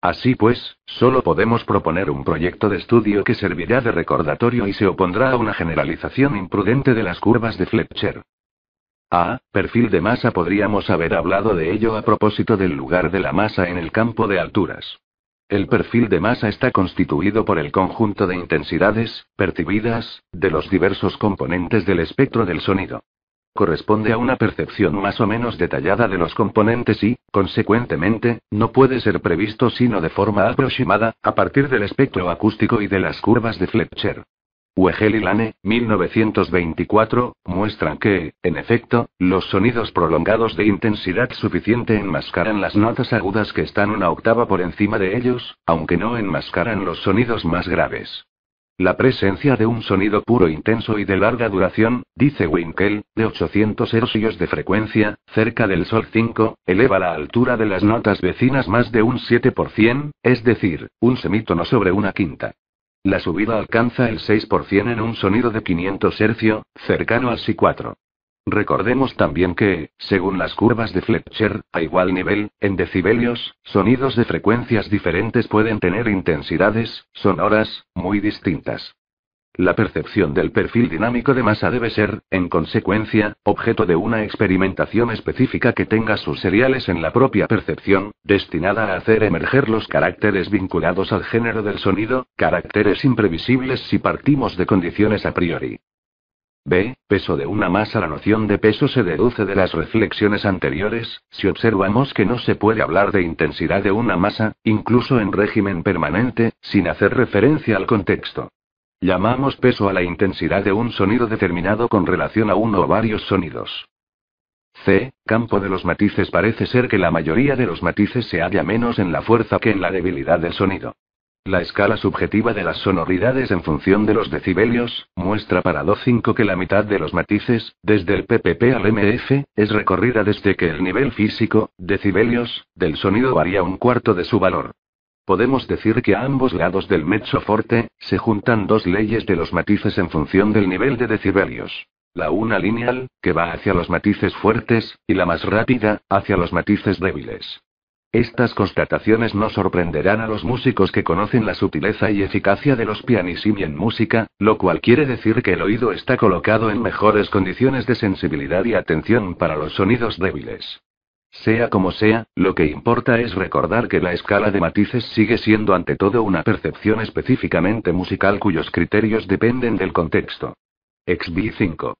Así pues, solo podemos proponer un proyecto de estudio que servirá de recordatorio y se opondrá a una generalización imprudente de las curvas de Fletcher. A. Ah, perfil de masa podríamos haber hablado de ello a propósito del lugar de la masa en el campo de alturas. El perfil de masa está constituido por el conjunto de intensidades, percibidas, de los diversos componentes del espectro del sonido corresponde a una percepción más o menos detallada de los componentes y, consecuentemente, no puede ser previsto sino de forma aproximada, a partir del espectro acústico y de las curvas de Fletcher. Wegel y Lane, 1924, muestran que, en efecto, los sonidos prolongados de intensidad suficiente enmascaran las notas agudas que están una octava por encima de ellos, aunque no enmascaran los sonidos más graves. La presencia de un sonido puro intenso y de larga duración, dice Winkel, de 800 hercios de frecuencia, cerca del Sol 5, eleva la altura de las notas vecinas más de un 7%, es decir, un semítono sobre una quinta. La subida alcanza el 6% en un sonido de 500 hercio, cercano al Si 4 Recordemos también que, según las curvas de Fletcher, a igual nivel, en decibelios, sonidos de frecuencias diferentes pueden tener intensidades sonoras muy distintas. La percepción del perfil dinámico de masa debe ser, en consecuencia, objeto de una experimentación específica que tenga sus seriales en la propia percepción, destinada a hacer emerger los caracteres vinculados al género del sonido, caracteres imprevisibles si partimos de condiciones a priori. B. Peso de una masa. La noción de peso se deduce de las reflexiones anteriores, si observamos que no se puede hablar de intensidad de una masa, incluso en régimen permanente, sin hacer referencia al contexto. Llamamos peso a la intensidad de un sonido determinado con relación a uno o varios sonidos. C. Campo de los matices. Parece ser que la mayoría de los matices se halla menos en la fuerza que en la debilidad del sonido. La escala subjetiva de las sonoridades en función de los decibelios, muestra para 2-5 que la mitad de los matices, desde el PPP al MF, es recorrida desde que el nivel físico, decibelios, del sonido varía un cuarto de su valor. Podemos decir que a ambos lados del forte, se juntan dos leyes de los matices en función del nivel de decibelios. La una lineal, que va hacia los matices fuertes, y la más rápida, hacia los matices débiles. Estas constataciones no sorprenderán a los músicos que conocen la sutileza y eficacia de los pianissimi en música, lo cual quiere decir que el oído está colocado en mejores condiciones de sensibilidad y atención para los sonidos débiles. Sea como sea, lo que importa es recordar que la escala de matices sigue siendo ante todo una percepción específicamente musical cuyos criterios dependen del contexto. XB5.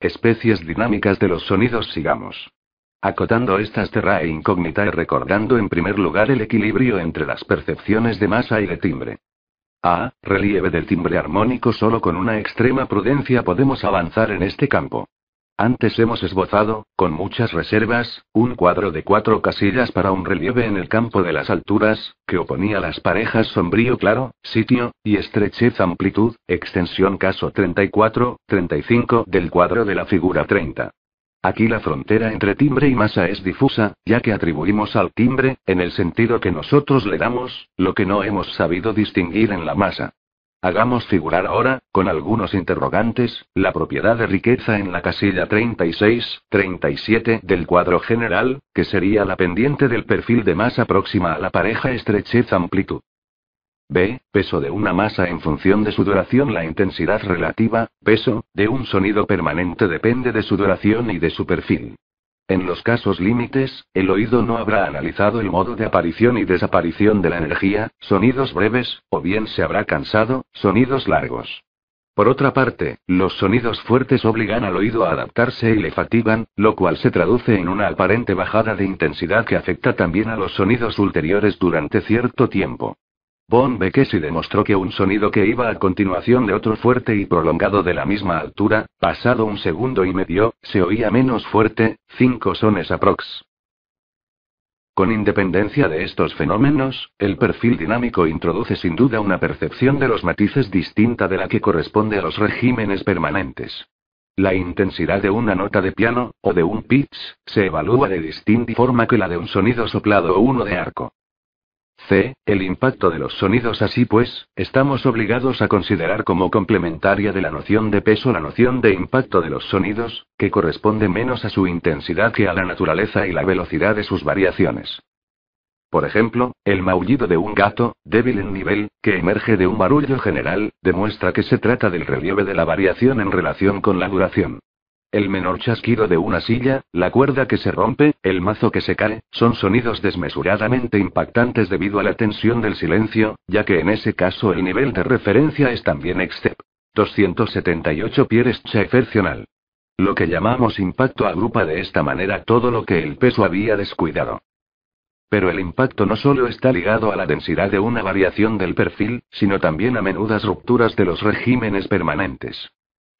Especies dinámicas de los sonidos sigamos. Acotando estas terrae incógnita y recordando en primer lugar el equilibrio entre las percepciones de masa y de timbre. A. Relieve del timbre armónico solo con una extrema prudencia podemos avanzar en este campo. Antes hemos esbozado, con muchas reservas, un cuadro de cuatro casillas para un relieve en el campo de las alturas, que oponía las parejas sombrío claro, sitio, y estrechez amplitud, extensión caso 34, 35 del cuadro de la figura 30. Aquí la frontera entre timbre y masa es difusa, ya que atribuimos al timbre, en el sentido que nosotros le damos, lo que no hemos sabido distinguir en la masa. Hagamos figurar ahora, con algunos interrogantes, la propiedad de riqueza en la casilla 36-37 del cuadro general, que sería la pendiente del perfil de masa próxima a la pareja estrechez-amplitud. B. Peso de una masa en función de su duración. La intensidad relativa, peso, de un sonido permanente depende de su duración y de su perfil. En los casos límites, el oído no habrá analizado el modo de aparición y desaparición de la energía, sonidos breves, o bien se habrá cansado, sonidos largos. Por otra parte, los sonidos fuertes obligan al oído a adaptarse y le fatigan, lo cual se traduce en una aparente bajada de intensidad que afecta también a los sonidos ulteriores durante cierto tiempo. Von Beckesi demostró que un sonido que iba a continuación de otro fuerte y prolongado de la misma altura, pasado un segundo y medio, se oía menos fuerte, cinco sones aprox. Con independencia de estos fenómenos, el perfil dinámico introduce sin duda una percepción de los matices distinta de la que corresponde a los regímenes permanentes. La intensidad de una nota de piano, o de un pitch, se evalúa de distinta forma que la de un sonido soplado o uno de arco. C. El impacto de los sonidos. Así pues, estamos obligados a considerar como complementaria de la noción de peso la noción de impacto de los sonidos, que corresponde menos a su intensidad que a la naturaleza y la velocidad de sus variaciones. Por ejemplo, el maullido de un gato, débil en nivel, que emerge de un barullo general, demuestra que se trata del relieve de la variación en relación con la duración. El menor chasquido de una silla, la cuerda que se rompe, el mazo que se cae, son sonidos desmesuradamente impactantes debido a la tensión del silencio, ya que en ese caso el nivel de referencia es también except 278 pies excepcional. Lo que llamamos impacto agrupa de esta manera todo lo que el peso había descuidado. Pero el impacto no solo está ligado a la densidad de una variación del perfil, sino también a menudas rupturas de los regímenes permanentes.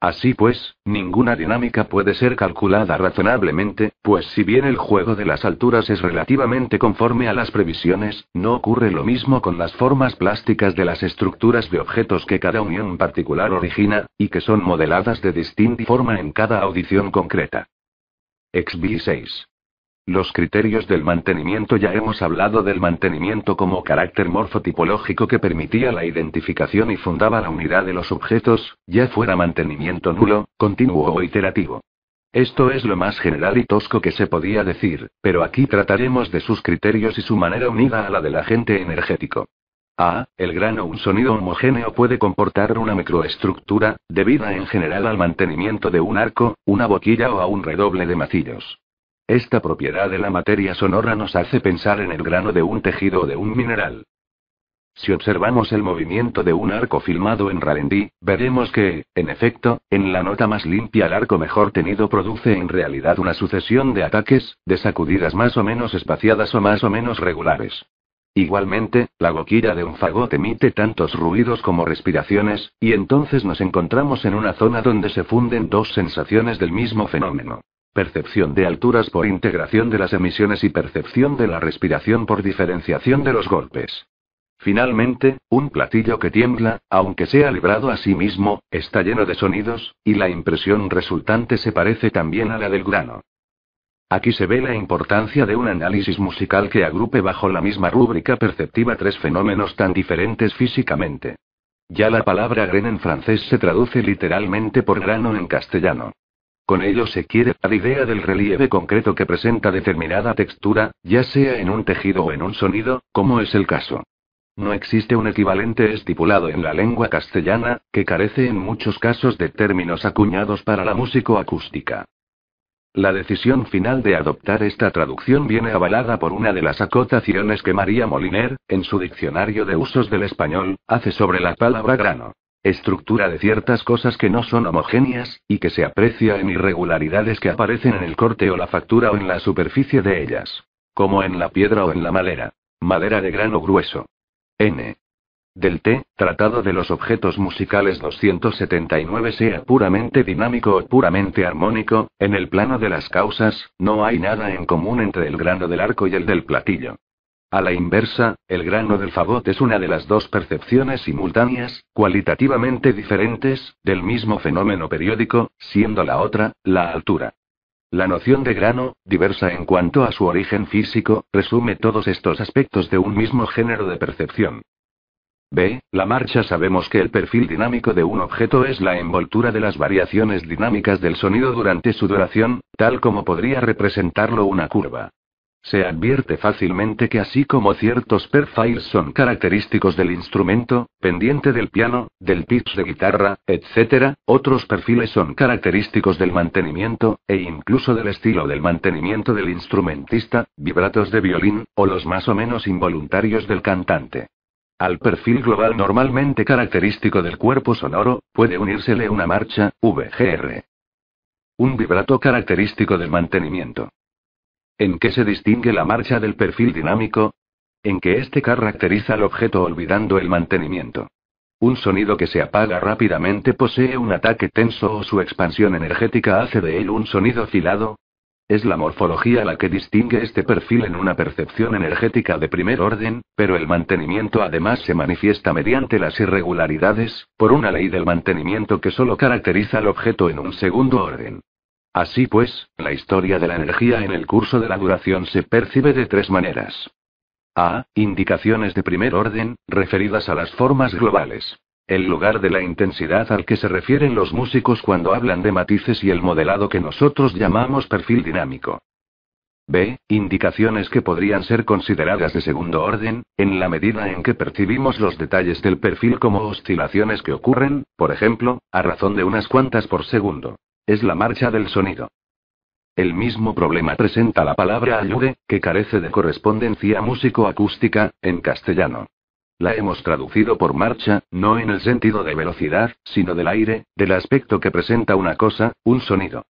Así pues, ninguna dinámica puede ser calculada razonablemente, pues si bien el juego de las alturas es relativamente conforme a las previsiones, no ocurre lo mismo con las formas plásticas de las estructuras de objetos que cada unión particular origina, y que son modeladas de distinta forma en cada audición concreta. XB6. Los criterios del mantenimiento ya hemos hablado del mantenimiento como carácter morfotipológico que permitía la identificación y fundaba la unidad de los objetos, ya fuera mantenimiento nulo, continuo o iterativo. Esto es lo más general y tosco que se podía decir, pero aquí trataremos de sus criterios y su manera unida a la del agente energético. A. El grano un sonido homogéneo puede comportar una microestructura, debida en general al mantenimiento de un arco, una boquilla o a un redoble de macillos. Esta propiedad de la materia sonora nos hace pensar en el grano de un tejido o de un mineral. Si observamos el movimiento de un arco filmado en ralentí, veremos que, en efecto, en la nota más limpia el arco mejor tenido produce en realidad una sucesión de ataques, de sacudidas más o menos espaciadas o más o menos regulares. Igualmente, la boquilla de un fagot emite tantos ruidos como respiraciones, y entonces nos encontramos en una zona donde se funden dos sensaciones del mismo fenómeno. Percepción de alturas por integración de las emisiones y percepción de la respiración por diferenciación de los golpes. Finalmente, un platillo que tiembla, aunque sea librado a sí mismo, está lleno de sonidos, y la impresión resultante se parece también a la del grano. Aquí se ve la importancia de un análisis musical que agrupe bajo la misma rúbrica perceptiva tres fenómenos tan diferentes físicamente. Ya la palabra gren en francés se traduce literalmente por grano en castellano. Con ello se quiere la idea del relieve concreto que presenta determinada textura, ya sea en un tejido o en un sonido, como es el caso. No existe un equivalente estipulado en la lengua castellana, que carece en muchos casos de términos acuñados para la músico-acústica. La decisión final de adoptar esta traducción viene avalada por una de las acotaciones que María Moliner, en su diccionario de usos del español, hace sobre la palabra grano estructura de ciertas cosas que no son homogéneas, y que se aprecia en irregularidades que aparecen en el corte o la factura o en la superficie de ellas, como en la piedra o en la madera. Madera de grano grueso. N. Del T, Tratado de los Objetos Musicales 279 sea puramente dinámico o puramente armónico, en el plano de las causas, no hay nada en común entre el grano del arco y el del platillo. A la inversa, el grano del fagot es una de las dos percepciones simultáneas, cualitativamente diferentes, del mismo fenómeno periódico, siendo la otra, la altura. La noción de grano, diversa en cuanto a su origen físico, resume todos estos aspectos de un mismo género de percepción. B. La marcha Sabemos que el perfil dinámico de un objeto es la envoltura de las variaciones dinámicas del sonido durante su duración, tal como podría representarlo una curva. Se advierte fácilmente que así como ciertos perfiles son característicos del instrumento, pendiente del piano, del pitch de guitarra, etc., otros perfiles son característicos del mantenimiento, e incluso del estilo del mantenimiento del instrumentista, vibratos de violín, o los más o menos involuntarios del cantante. Al perfil global normalmente característico del cuerpo sonoro, puede unírsele una marcha, VGR. Un vibrato característico del mantenimiento. ¿En qué se distingue la marcha del perfil dinámico? En que éste caracteriza al objeto olvidando el mantenimiento. Un sonido que se apaga rápidamente posee un ataque tenso o su expansión energética hace de él un sonido filado. Es la morfología la que distingue este perfil en una percepción energética de primer orden, pero el mantenimiento además se manifiesta mediante las irregularidades, por una ley del mantenimiento que solo caracteriza al objeto en un segundo orden. Así pues, la historia de la energía en el curso de la duración se percibe de tres maneras. A. Indicaciones de primer orden, referidas a las formas globales. El lugar de la intensidad al que se refieren los músicos cuando hablan de matices y el modelado que nosotros llamamos perfil dinámico. B. Indicaciones que podrían ser consideradas de segundo orden, en la medida en que percibimos los detalles del perfil como oscilaciones que ocurren, por ejemplo, a razón de unas cuantas por segundo. Es la marcha del sonido. El mismo problema presenta la palabra ayude, que carece de correspondencia músico-acústica, en castellano. La hemos traducido por marcha, no en el sentido de velocidad, sino del aire, del aspecto que presenta una cosa, un sonido.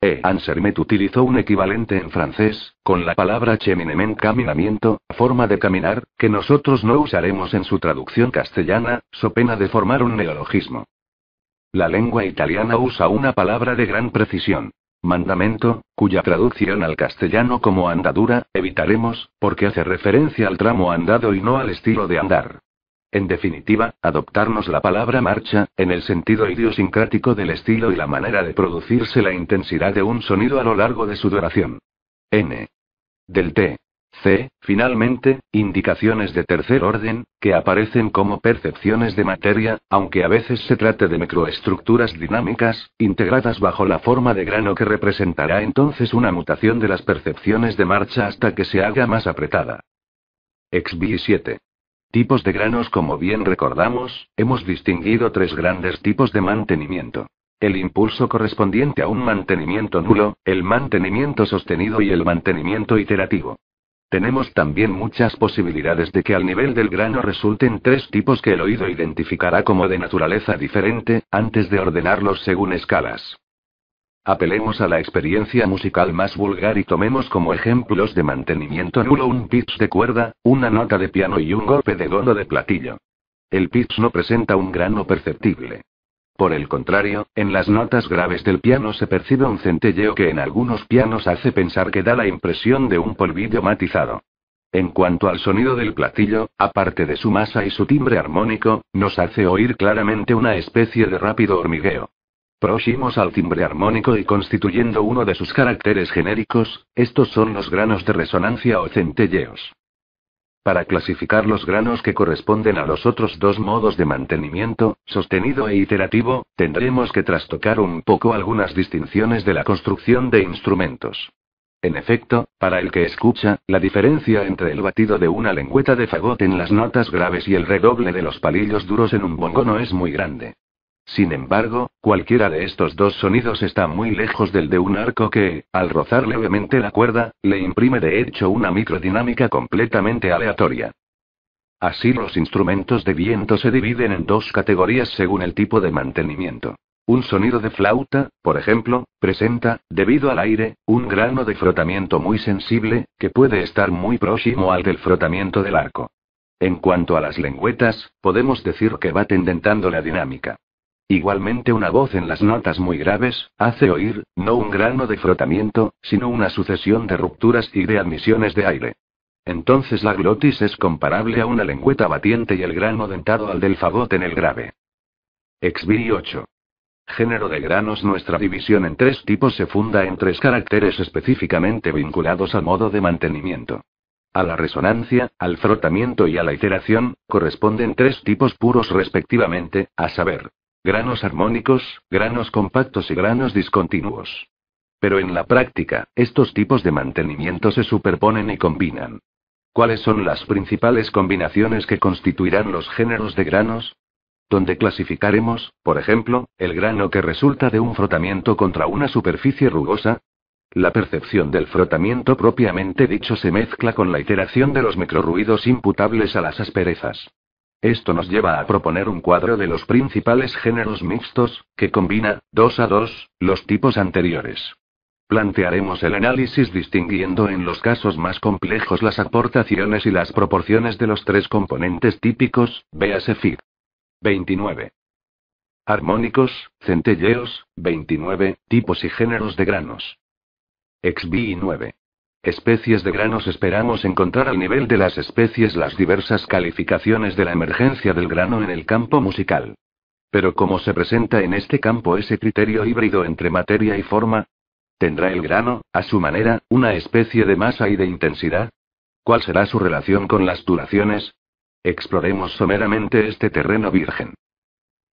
E. Ansermet utilizó un equivalente en francés, con la palabra cheminement caminamiento, forma de caminar, que nosotros no usaremos en su traducción castellana, so pena de formar un neologismo. La lengua italiana usa una palabra de gran precisión. Mandamento, cuya traducción al castellano como andadura, evitaremos, porque hace referencia al tramo andado y no al estilo de andar. En definitiva, adoptarnos la palabra marcha, en el sentido idiosincrático del estilo y la manera de producirse la intensidad de un sonido a lo largo de su duración. N. Del T. C. Finalmente, indicaciones de tercer orden, que aparecen como percepciones de materia, aunque a veces se trate de microestructuras dinámicas, integradas bajo la forma de grano que representará entonces una mutación de las percepciones de marcha hasta que se haga más apretada. XB 7. Tipos de granos Como bien recordamos, hemos distinguido tres grandes tipos de mantenimiento el impulso correspondiente a un mantenimiento nulo, el mantenimiento sostenido y el mantenimiento iterativo. Tenemos también muchas posibilidades de que al nivel del grano resulten tres tipos que el oído identificará como de naturaleza diferente, antes de ordenarlos según escalas. Apelemos a la experiencia musical más vulgar y tomemos como ejemplos de mantenimiento nulo un pitch de cuerda, una nota de piano y un golpe de dono de platillo. El pitch no presenta un grano perceptible. Por el contrario, en las notas graves del piano se percibe un centelleo que en algunos pianos hace pensar que da la impresión de un polvillo matizado. En cuanto al sonido del platillo, aparte de su masa y su timbre armónico, nos hace oír claramente una especie de rápido hormigueo. Próximos al timbre armónico y constituyendo uno de sus caracteres genéricos, estos son los granos de resonancia o centelleos para clasificar los granos que corresponden a los otros dos modos de mantenimiento, sostenido e iterativo, tendremos que trastocar un poco algunas distinciones de la construcción de instrumentos. En efecto, para el que escucha, la diferencia entre el batido de una lengüeta de fagot en las notas graves y el redoble de los palillos duros en un bongo no es muy grande. Sin embargo, cualquiera de estos dos sonidos está muy lejos del de un arco que, al rozar levemente la cuerda, le imprime de hecho una microdinámica completamente aleatoria. Así los instrumentos de viento se dividen en dos categorías según el tipo de mantenimiento. Un sonido de flauta, por ejemplo, presenta, debido al aire, un grano de frotamiento muy sensible, que puede estar muy próximo al del frotamiento del arco. En cuanto a las lengüetas, podemos decir que va tendentando la dinámica. Igualmente una voz en las notas muy graves, hace oír, no un grano de frotamiento, sino una sucesión de rupturas y de admisiones de aire. Entonces la glotis es comparable a una lengüeta batiente y el grano dentado al del fagot en el grave. Exviri 8. Género de granos Nuestra división en tres tipos se funda en tres caracteres específicamente vinculados al modo de mantenimiento. A la resonancia, al frotamiento y a la iteración, corresponden tres tipos puros respectivamente, a saber, granos armónicos, granos compactos y granos discontinuos. Pero en la práctica, estos tipos de mantenimiento se superponen y combinan. ¿Cuáles son las principales combinaciones que constituirán los géneros de granos? Donde clasificaremos, por ejemplo, el grano que resulta de un frotamiento contra una superficie rugosa, la percepción del frotamiento propiamente dicho se mezcla con la iteración de los microruidos imputables a las asperezas. Esto nos lleva a proponer un cuadro de los principales géneros mixtos, que combina, dos a dos, los tipos anteriores. Plantearemos el análisis distinguiendo en los casos más complejos las aportaciones y las proporciones de los tres componentes típicos, véase FIG. 29. Armónicos, centelleos, 29, tipos y géneros de granos. XB 9. Especies de granos Esperamos encontrar al nivel de las especies las diversas calificaciones de la emergencia del grano en el campo musical. Pero ¿cómo se presenta en este campo ese criterio híbrido entre materia y forma? ¿Tendrá el grano, a su manera, una especie de masa y de intensidad? ¿Cuál será su relación con las duraciones? Exploremos someramente este terreno virgen.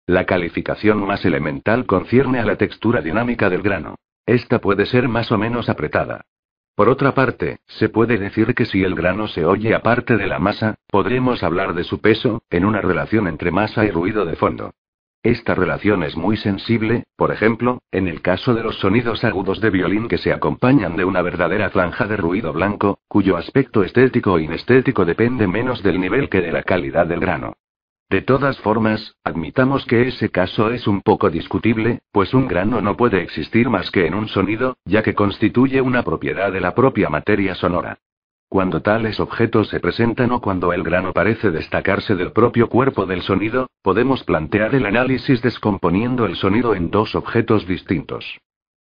La calificación más elemental concierne a la textura dinámica del grano. Esta puede ser más o menos apretada, por otra parte, se puede decir que si el grano se oye aparte de la masa, podremos hablar de su peso, en una relación entre masa y ruido de fondo. Esta relación es muy sensible, por ejemplo, en el caso de los sonidos agudos de violín que se acompañan de una verdadera franja de ruido blanco, cuyo aspecto estético o inestético depende menos del nivel que de la calidad del grano. De todas formas, admitamos que ese caso es un poco discutible, pues un grano no puede existir más que en un sonido, ya que constituye una propiedad de la propia materia sonora. Cuando tales objetos se presentan o cuando el grano parece destacarse del propio cuerpo del sonido, podemos plantear el análisis descomponiendo el sonido en dos objetos distintos.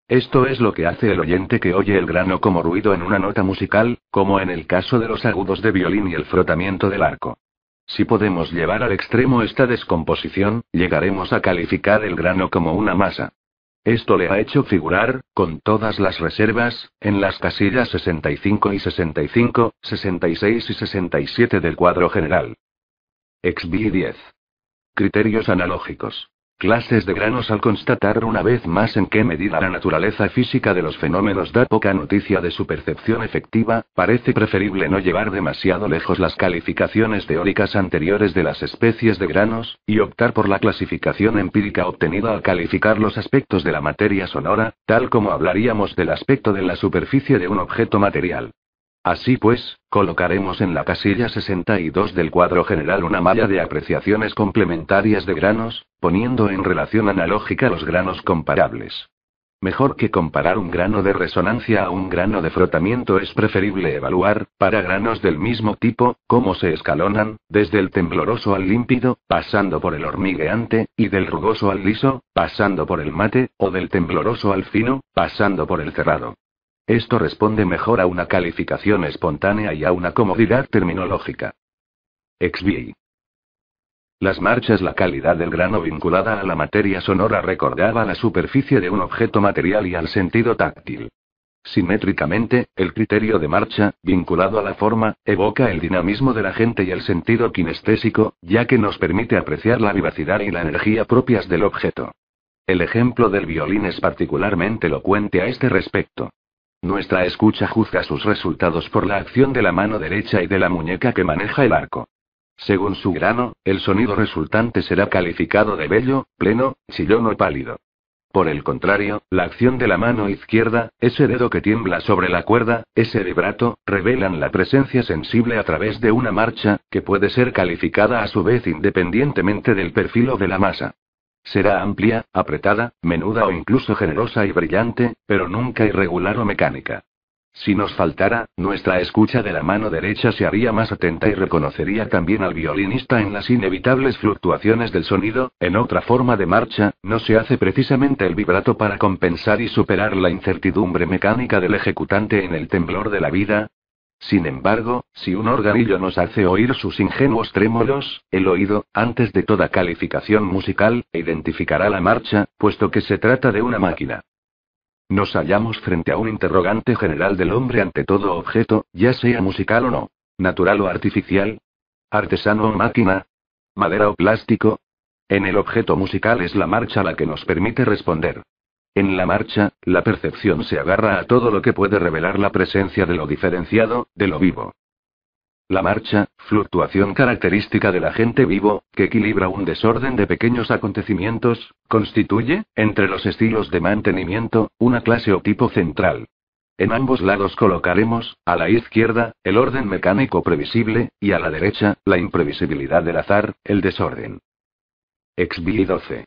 Esto es lo que hace el oyente que oye el grano como ruido en una nota musical, como en el caso de los agudos de violín y el frotamiento del arco. Si podemos llevar al extremo esta descomposición, llegaremos a calificar el grano como una masa. Esto le ha hecho figurar, con todas las reservas, en las casillas 65 y 65, 66 y 67 del cuadro general. XB 10. Criterios analógicos clases de granos al constatar una vez más en qué medida la naturaleza física de los fenómenos da poca noticia de su percepción efectiva, parece preferible no llevar demasiado lejos las calificaciones teóricas anteriores de las especies de granos, y optar por la clasificación empírica obtenida al calificar los aspectos de la materia sonora, tal como hablaríamos del aspecto de la superficie de un objeto material. Así pues, colocaremos en la casilla 62 del cuadro general una malla de apreciaciones complementarias de granos, poniendo en relación analógica los granos comparables. Mejor que comparar un grano de resonancia a un grano de frotamiento es preferible evaluar, para granos del mismo tipo, cómo se escalonan, desde el tembloroso al límpido, pasando por el hormigueante, y del rugoso al liso, pasando por el mate, o del tembloroso al fino, pasando por el cerrado. Esto responde mejor a una calificación espontánea y a una comodidad terminológica. XBI. Las marchas, la calidad del grano vinculada a la materia sonora recordaba la superficie de un objeto material y al sentido táctil. Simétricamente, el criterio de marcha, vinculado a la forma, evoca el dinamismo de la gente y el sentido kinestésico, ya que nos permite apreciar la vivacidad y la energía propias del objeto. El ejemplo del violín es particularmente elocuente a este respecto. Nuestra escucha juzga sus resultados por la acción de la mano derecha y de la muñeca que maneja el arco. Según su grano, el sonido resultante será calificado de bello, pleno, chillón o pálido. Por el contrario, la acción de la mano izquierda, ese dedo que tiembla sobre la cuerda, ese vibrato, revelan la presencia sensible a través de una marcha, que puede ser calificada a su vez independientemente del perfil o de la masa. Será amplia, apretada, menuda o incluso generosa y brillante, pero nunca irregular o mecánica. Si nos faltara, nuestra escucha de la mano derecha se haría más atenta y reconocería también al violinista en las inevitables fluctuaciones del sonido, en otra forma de marcha, no se hace precisamente el vibrato para compensar y superar la incertidumbre mecánica del ejecutante en el temblor de la vida, sin embargo, si un organillo nos hace oír sus ingenuos trémolos, el oído, antes de toda calificación musical, identificará la marcha, puesto que se trata de una máquina. Nos hallamos frente a un interrogante general del hombre ante todo objeto, ya sea musical o no, natural o artificial, artesano o máquina, madera o plástico. En el objeto musical es la marcha la que nos permite responder. En la marcha, la percepción se agarra a todo lo que puede revelar la presencia de lo diferenciado, de lo vivo. La marcha, fluctuación característica de la gente vivo, que equilibra un desorden de pequeños acontecimientos, constituye, entre los estilos de mantenimiento, una clase o tipo central. En ambos lados colocaremos, a la izquierda, el orden mecánico previsible, y a la derecha, la imprevisibilidad del azar, el desorden. Exbi 12.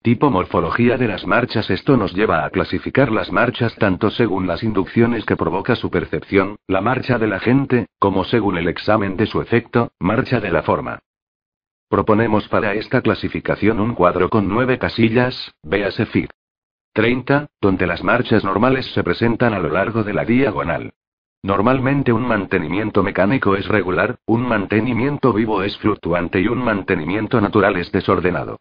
Tipo morfología de las marchas Esto nos lleva a clasificar las marchas tanto según las inducciones que provoca su percepción, la marcha de la gente, como según el examen de su efecto, marcha de la forma. Proponemos para esta clasificación un cuadro con nueve casillas, véase FIG. 30, donde las marchas normales se presentan a lo largo de la diagonal. Normalmente un mantenimiento mecánico es regular, un mantenimiento vivo es fluctuante y un mantenimiento natural es desordenado.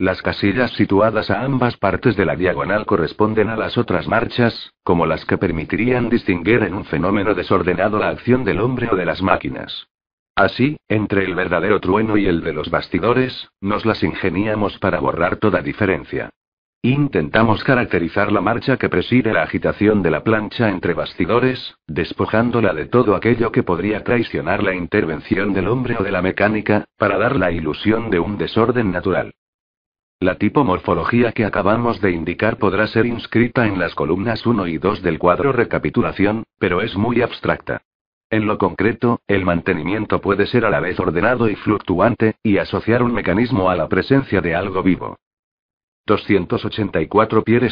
Las casillas situadas a ambas partes de la diagonal corresponden a las otras marchas, como las que permitirían distinguir en un fenómeno desordenado la acción del hombre o de las máquinas. Así, entre el verdadero trueno y el de los bastidores, nos las ingeniamos para borrar toda diferencia. Intentamos caracterizar la marcha que preside la agitación de la plancha entre bastidores, despojándola de todo aquello que podría traicionar la intervención del hombre o de la mecánica, para dar la ilusión de un desorden natural. La tipomorfología que acabamos de indicar podrá ser inscrita en las columnas 1 y 2 del cuadro recapitulación, pero es muy abstracta. En lo concreto, el mantenimiento puede ser a la vez ordenado y fluctuante, y asociar un mecanismo a la presencia de algo vivo. 284 Pierre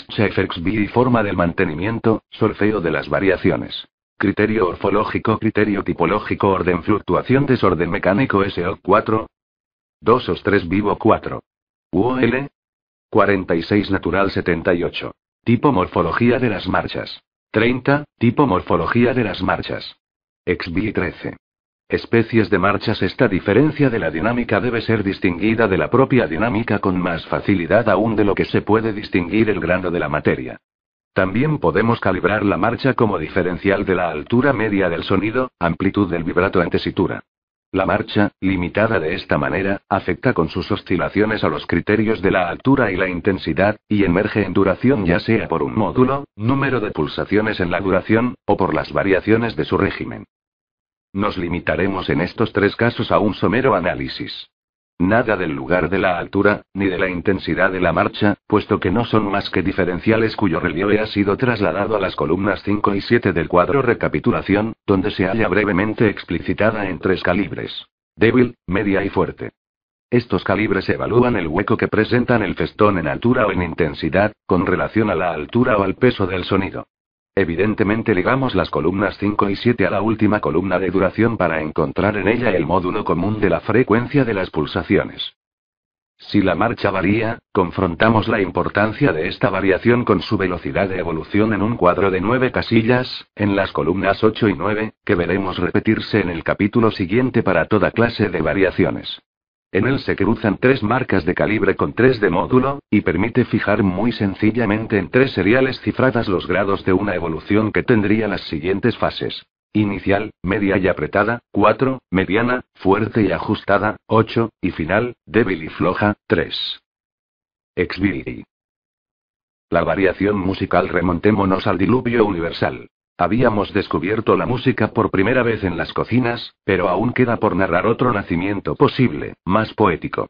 y forma del mantenimiento, solfeo de las variaciones. Criterio orfológico, criterio tipológico, orden fluctuación, desorden mecánico SO4. 2 o 3 vivo 4. UOL 46 Natural 78. Tipo Morfología de las marchas. 30. Tipo Morfología de las marchas. XBI 13. Especies de marchas Esta diferencia de la dinámica debe ser distinguida de la propia dinámica con más facilidad aún de lo que se puede distinguir el grano de la materia. También podemos calibrar la marcha como diferencial de la altura media del sonido, amplitud del vibrato antesitura. La marcha, limitada de esta manera, afecta con sus oscilaciones a los criterios de la altura y la intensidad, y emerge en duración ya sea por un módulo, número de pulsaciones en la duración, o por las variaciones de su régimen. Nos limitaremos en estos tres casos a un somero análisis. Nada del lugar de la altura, ni de la intensidad de la marcha, puesto que no son más que diferenciales cuyo relieve ha sido trasladado a las columnas 5 y 7 del cuadro recapitulación, donde se halla brevemente explicitada en tres calibres. Débil, media y fuerte. Estos calibres evalúan el hueco que presentan el festón en altura o en intensidad, con relación a la altura o al peso del sonido. Evidentemente ligamos las columnas 5 y 7 a la última columna de duración para encontrar en ella el módulo común de la frecuencia de las pulsaciones. Si la marcha varía, confrontamos la importancia de esta variación con su velocidad de evolución en un cuadro de nueve casillas, en las columnas 8 y 9, que veremos repetirse en el capítulo siguiente para toda clase de variaciones. En él se cruzan tres marcas de calibre con tres de módulo, y permite fijar muy sencillamente en tres seriales cifradas los grados de una evolución que tendría las siguientes fases. Inicial, media y apretada, 4, mediana, fuerte y ajustada, 8, y final, débil y floja, 3. xbd. La variación musical remontémonos al diluvio universal. Habíamos descubierto la música por primera vez en las cocinas, pero aún queda por narrar otro nacimiento posible, más poético.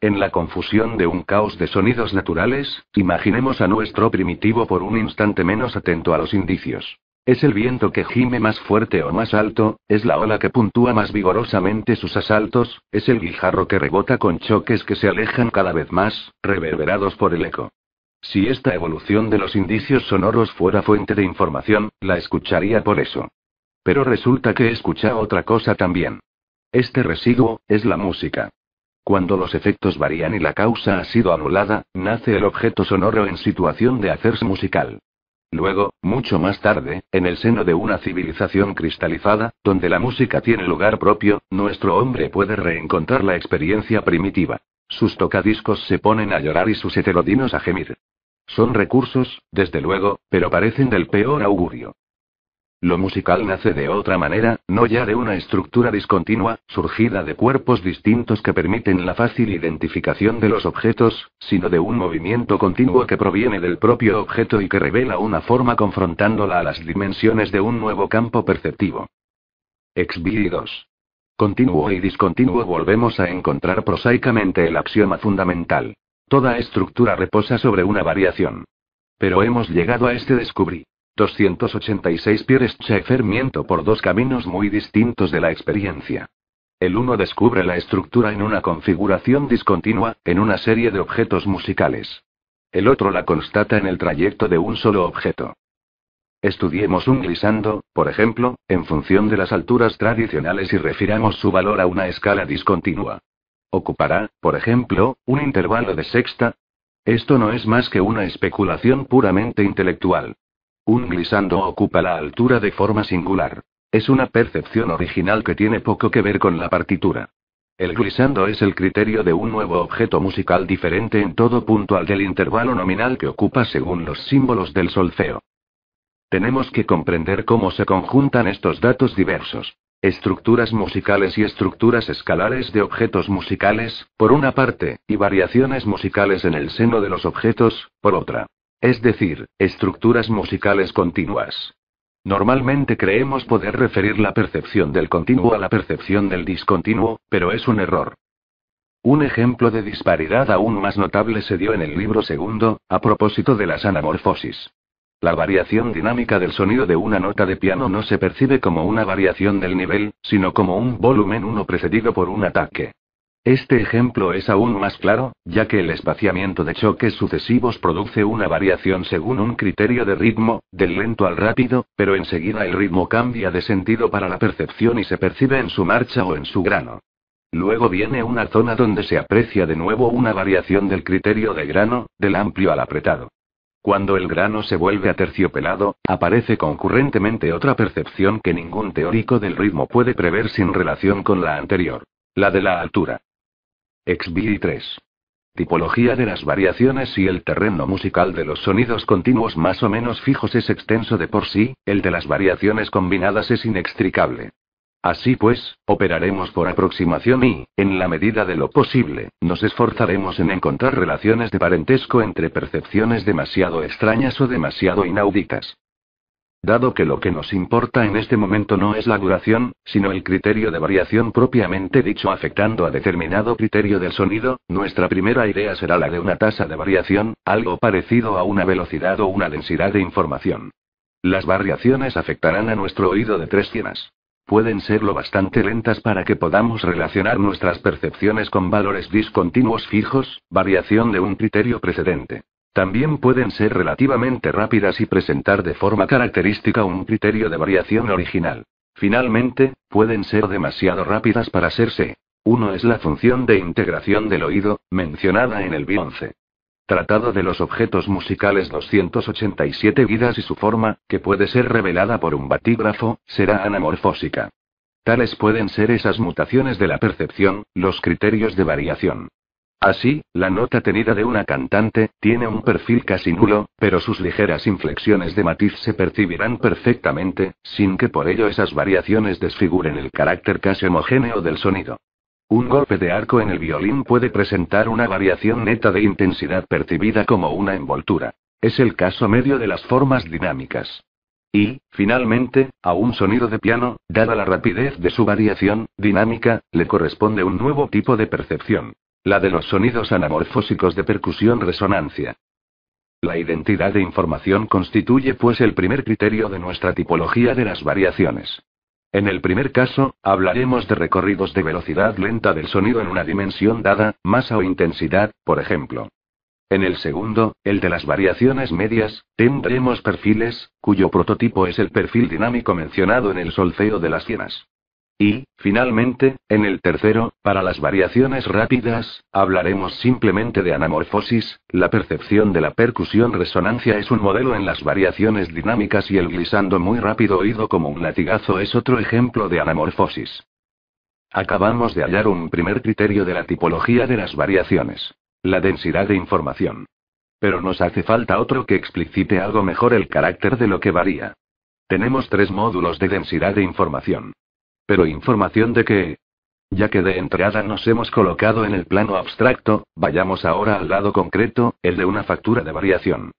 En la confusión de un caos de sonidos naturales, imaginemos a nuestro primitivo por un instante menos atento a los indicios. Es el viento que gime más fuerte o más alto, es la ola que puntúa más vigorosamente sus asaltos, es el guijarro que rebota con choques que se alejan cada vez más, reverberados por el eco. Si esta evolución de los indicios sonoros fuera fuente de información, la escucharía por eso. Pero resulta que escucha otra cosa también. Este residuo, es la música. Cuando los efectos varían y la causa ha sido anulada, nace el objeto sonoro en situación de hacerse musical. Luego, mucho más tarde, en el seno de una civilización cristalizada, donde la música tiene lugar propio, nuestro hombre puede reencontrar la experiencia primitiva. Sus tocadiscos se ponen a llorar y sus heterodinos a gemir. Son recursos, desde luego, pero parecen del peor augurio. Lo musical nace de otra manera, no ya de una estructura discontinua, surgida de cuerpos distintos que permiten la fácil identificación de los objetos, sino de un movimiento continuo que proviene del propio objeto y que revela una forma confrontándola a las dimensiones de un nuevo campo perceptivo. Ex Continuo y discontinuo volvemos a encontrar prosaicamente el axioma fundamental. Toda estructura reposa sobre una variación. Pero hemos llegado a este descubrí. 286 Pierre Schaeffer miento por dos caminos muy distintos de la experiencia. El uno descubre la estructura en una configuración discontinua, en una serie de objetos musicales. El otro la constata en el trayecto de un solo objeto. Estudiemos un glisando, por ejemplo, en función de las alturas tradicionales y refiramos su valor a una escala discontinua. ¿Ocupará, por ejemplo, un intervalo de sexta? Esto no es más que una especulación puramente intelectual. Un glissando ocupa la altura de forma singular. Es una percepción original que tiene poco que ver con la partitura. El glissando es el criterio de un nuevo objeto musical diferente en todo punto al del intervalo nominal que ocupa según los símbolos del solfeo. Tenemos que comprender cómo se conjuntan estos datos diversos estructuras musicales y estructuras escalares de objetos musicales, por una parte, y variaciones musicales en el seno de los objetos, por otra. Es decir, estructuras musicales continuas. Normalmente creemos poder referir la percepción del continuo a la percepción del discontinuo, pero es un error. Un ejemplo de disparidad aún más notable se dio en el libro segundo, a propósito de las anamorfosis. La variación dinámica del sonido de una nota de piano no se percibe como una variación del nivel, sino como un volumen 1 precedido por un ataque. Este ejemplo es aún más claro, ya que el espaciamiento de choques sucesivos produce una variación según un criterio de ritmo, del lento al rápido, pero enseguida el ritmo cambia de sentido para la percepción y se percibe en su marcha o en su grano. Luego viene una zona donde se aprecia de nuevo una variación del criterio de grano, del amplio al apretado. Cuando el grano se vuelve a terciopelado, aparece concurrentemente otra percepción que ningún teórico del ritmo puede prever sin relación con la anterior, la de la altura. xbi 3. Tipología de las variaciones y el terreno musical de los sonidos continuos más o menos fijos es extenso de por sí, el de las variaciones combinadas es inextricable. Así pues, operaremos por aproximación y, en la medida de lo posible, nos esforzaremos en encontrar relaciones de parentesco entre percepciones demasiado extrañas o demasiado inauditas. Dado que lo que nos importa en este momento no es la duración, sino el criterio de variación propiamente dicho afectando a determinado criterio del sonido, nuestra primera idea será la de una tasa de variación, algo parecido a una velocidad o una densidad de información. Las variaciones afectarán a nuestro oído de tres cienas. Pueden ser lo bastante lentas para que podamos relacionar nuestras percepciones con valores discontinuos fijos, variación de un criterio precedente. También pueden ser relativamente rápidas y presentar de forma característica un criterio de variación original. Finalmente, pueden ser demasiado rápidas para serse. Uno es la función de integración del oído, mencionada en el B11. Tratado de los objetos musicales 287 vidas y su forma, que puede ser revelada por un batígrafo, será anamorfósica. Tales pueden ser esas mutaciones de la percepción, los criterios de variación. Así, la nota tenida de una cantante, tiene un perfil casi nulo, pero sus ligeras inflexiones de matiz se percibirán perfectamente, sin que por ello esas variaciones desfiguren el carácter casi homogéneo del sonido. Un golpe de arco en el violín puede presentar una variación neta de intensidad percibida como una envoltura. Es el caso medio de las formas dinámicas. Y, finalmente, a un sonido de piano, dada la rapidez de su variación dinámica, le corresponde un nuevo tipo de percepción, la de los sonidos anamorfósicos de percusión resonancia. La identidad de información constituye pues el primer criterio de nuestra tipología de las variaciones. En el primer caso, hablaremos de recorridos de velocidad lenta del sonido en una dimensión dada, masa o intensidad, por ejemplo. En el segundo, el de las variaciones medias, tendremos perfiles, cuyo prototipo es el perfil dinámico mencionado en el solfeo de las cienas. Y, finalmente, en el tercero, para las variaciones rápidas, hablaremos simplemente de anamorfosis, la percepción de la percusión resonancia es un modelo en las variaciones dinámicas y el glisando muy rápido oído como un latigazo es otro ejemplo de anamorfosis. Acabamos de hallar un primer criterio de la tipología de las variaciones. La densidad de información. Pero nos hace falta otro que explicite algo mejor el carácter de lo que varía. Tenemos tres módulos de densidad de información pero información de que... Ya que de entrada nos hemos colocado en el plano abstracto, vayamos ahora al lado concreto, el de una factura de variación.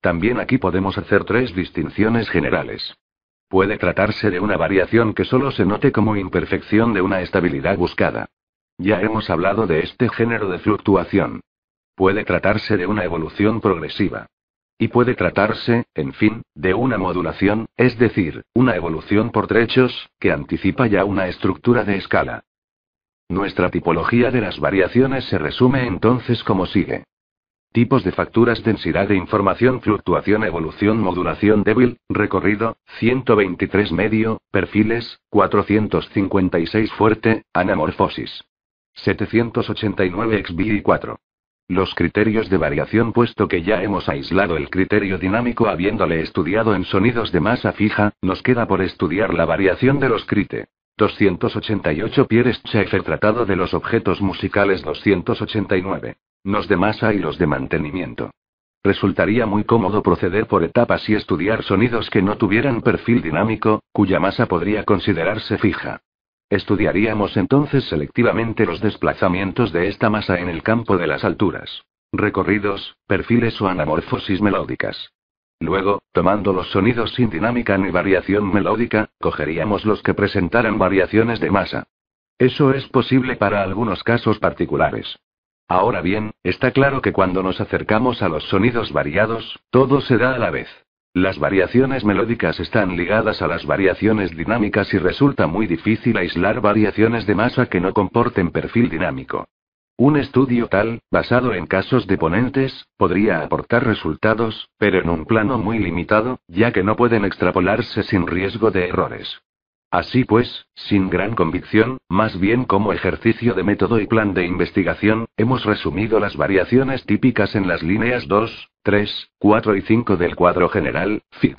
También aquí podemos hacer tres distinciones generales. Puede tratarse de una variación que solo se note como imperfección de una estabilidad buscada. Ya hemos hablado de este género de fluctuación. Puede tratarse de una evolución progresiva. Y puede tratarse, en fin, de una modulación, es decir, una evolución por trechos, que anticipa ya una estructura de escala. Nuestra tipología de las variaciones se resume entonces como sigue. Tipos de facturas densidad de información fluctuación evolución modulación débil, recorrido, 123 medio, perfiles, 456 fuerte, anamorfosis. 789 XBI 4. Los criterios de variación puesto que ya hemos aislado el criterio dinámico habiéndole estudiado en sonidos de masa fija, nos queda por estudiar la variación de los crite. 288 Pierre Schaeffer Tratado de los objetos musicales 289. Los de masa y los de mantenimiento. Resultaría muy cómodo proceder por etapas y estudiar sonidos que no tuvieran perfil dinámico, cuya masa podría considerarse fija. Estudiaríamos entonces selectivamente los desplazamientos de esta masa en el campo de las alturas, recorridos, perfiles o anamorfosis melódicas. Luego, tomando los sonidos sin dinámica ni variación melódica, cogeríamos los que presentaran variaciones de masa. Eso es posible para algunos casos particulares. Ahora bien, está claro que cuando nos acercamos a los sonidos variados, todo se da a la vez. Las variaciones melódicas están ligadas a las variaciones dinámicas y resulta muy difícil aislar variaciones de masa que no comporten perfil dinámico. Un estudio tal, basado en casos de ponentes, podría aportar resultados, pero en un plano muy limitado, ya que no pueden extrapolarse sin riesgo de errores. Así pues, sin gran convicción, más bien como ejercicio de método y plan de investigación, hemos resumido las variaciones típicas en las líneas 2, 3, 4 y 5 del cuadro general, FIG.